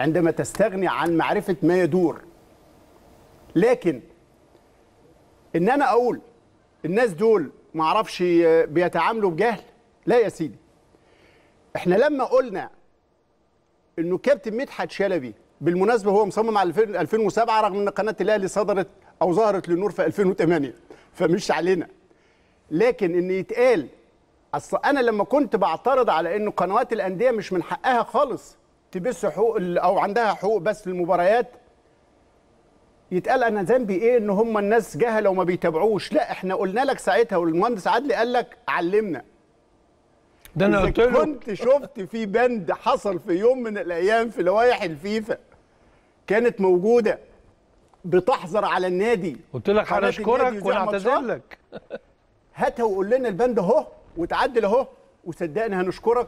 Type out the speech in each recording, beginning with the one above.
عندما تستغني عن معرفة ما يدور لكن إن أنا أقول الناس دول معرفش آه، بيتعاملوا بجهل لا يا سيدي احنا لما قلنا انه كابتن مدحت شلبي بالمناسبه هو مصمم على 2007 رغم ان قناه الاهلي صدرت او ظهرت للنور في 2008 فمش علينا لكن ان يتقال اصل انا لما كنت بعترض على انه قنوات الانديه مش من حقها خالص تبث حقوق او عندها حقوق بس المباريات يتقال انا ذنبي ايه ان هم الناس جهله وما بيتابعوش لا احنا قلنا لك ساعتها والمهندس عدلي قال لك علمنا ده انا قلت له كنت شفت في بند حصل في يوم من الايام في لوائح الفيفا كانت موجوده بتحظر على النادي قلت لك انا اشكرك ونعتذر لك هاتها وقول لنا البند اهو وتعدل اهو وصدقني هنشكرك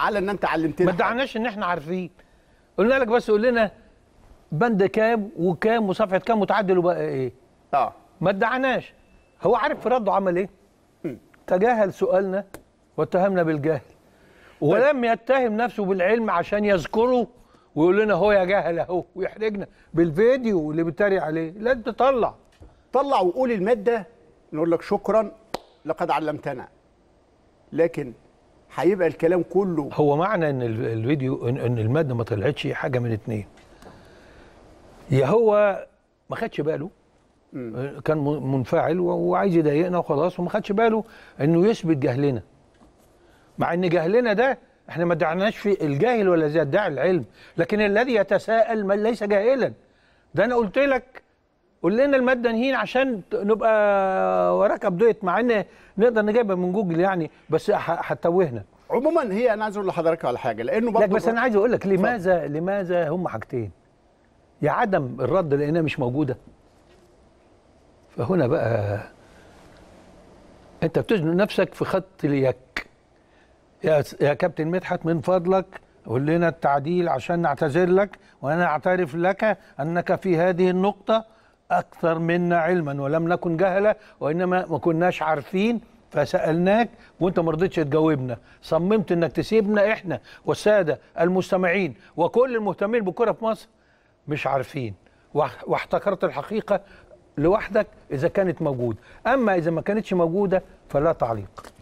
على ان انت علمتنا ما ادعناش ان احنا عارفين قلنا لك بس قول لنا بند كام وكام وصفحه كام وتعدل وبقى ايه اه ما ادعناش هو عارف في رده عمل ايه م. تجاهل سؤالنا واتهمنا بالجهل طيب. ولم يتهم نفسه بالعلم عشان يذكره ويقول لنا هو يا جهل اهو ويحرجنا بالفيديو اللي بيتريق عليه لا انت طلع طلع وقول الماده نقول لك شكرا لقد علمتنا لكن هيبقى الكلام كله هو معنى ان الفيديو ان, إن الماده ما طلعتش حاجه من اتنين يا هو ما خدش باله مم. كان منفعل وعايز يضايقنا وخلاص وما خدش باله انه يثبت جهلنا مع ان جهلنا ده احنا ما ادعناش في الجاهل ولا يدعي العلم لكن الذي يتساءل من ليس جاهلا ده انا قلت لك قول لنا الماده نهين عشان نبقى وراك ابديت مع ان نقدر نجيبها من جوجل يعني بس هتوهنا عموما هي انا عايز اقول لحضرتك على حاجه لانه برضه بس انا عايز اقول لك لماذا فضل. لماذا هم حاجتين يا عدم الرد لانها مش موجوده فهنا بقى انت بتزنق نفسك في خط اليك يا يا كابتن مدحت من فضلك قول لنا التعديل عشان نعتذر لك وانا اعترف لك انك في هذه النقطه أكثر منا علما ولم نكن جهلة وإنما ما كناش عارفين فسألناك وانت ما رضيتش تجاوبنا صممت انك تسيبنا احنا والسادة المستمعين وكل المهتمين بالكرة في مصر مش عارفين واحتكرت الحقيقة لوحدك إذا كانت موجودة أما إذا ما كانتش موجودة فلا تعليق